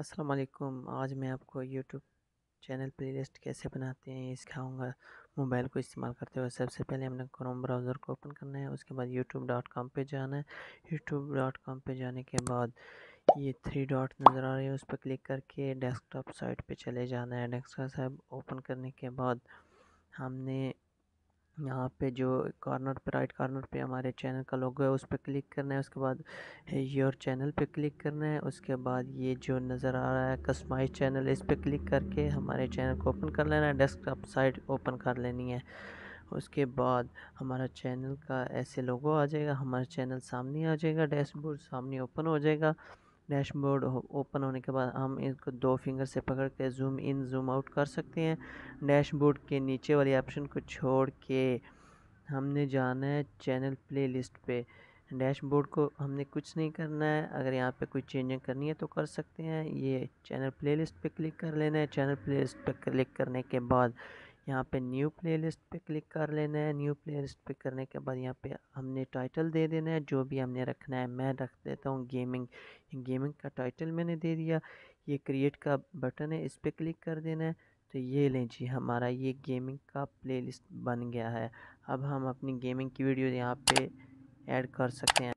अस्सलाम वालेकुम आज मैं आपको यूट्यूब चैनल प्लेलिस्ट कैसे बनाते हैं ये सिखाऊंगा मोबाइल को इस्तेमाल करते हुए सबसे पहले हमने क्रोम ब्राउज़र को ओपन करना है उसके बाद यूट्यूब डॉट कॉम पर जाना है यूट्यूब डॉट कॉम पर जाने के बाद ये थ्री डॉट नज़र आ रही है उस पर क्लिक करके डेस्कटॉप साइट पे चले जाना है डेस्कटॉप साइट ओपन करने के बाद हमने यहाँ पे जो कॉर्नर पे राइट कॉर्नर पे हमारे चैनल का लोगो है उस पर क्लिक करना है उसके बाद योर चैनल पे क्लिक करना है उसके बाद ये जो नज़र आ रहा है कस्टमाइज चैनल इस पर क्लिक करके हमारे चैनल को ओपन कर लेना है डेस्कटॉप साइट ओपन कर लेनी है उसके बाद हमारा चैनल का ऐसे लोगो आ जाएगा हमारा चैनल सामने आ जाएगा डैशबोर्ड सामने ओपन हो जाएगा डैशबोर्ड ओपन होने के बाद हम इसको दो फिंगर से पकड़ के जूम इन जूम आउट कर सकते हैं डैशबोर्ड के नीचे वाले ऑप्शन को छोड़ के हमने जाना है चैनल प्लेलिस्ट पे डैशबोर्ड को हमने कुछ नहीं करना है अगर यहाँ पे कोई चेंजिंग करनी है तो कर सकते हैं ये चैनल प्लेलिस्ट पे क्लिक कर लेना है चैनल प्लेलिस्ट पे क्लिक करने के बाद यहाँ पे न्यू प्लेलिस्ट पे क्लिक कर लेना है न्यू प्लेलिस्ट पे करने के बाद यहाँ पे हमने टाइटल दे देना है जो भी हमने रखना है मैं रख देता हूँ गेमिंग गेमिंग का टाइटल मैंने दे दिया ये क्रिएट का बटन है इस पर क्लिक कर देना है तो ये लें जी हमारा ये गेमिंग का प्लेलिस्ट बन गया है अब हम अपनी गेमिंग की वीडियो यहाँ पे ऐड कर सकते हैं